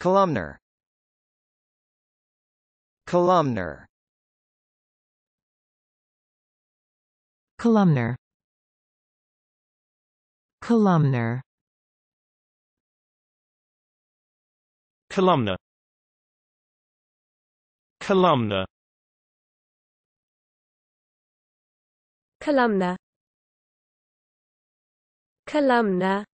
Columnar Columnar Columnar Columnar Columnar Columnar Columnar Columnar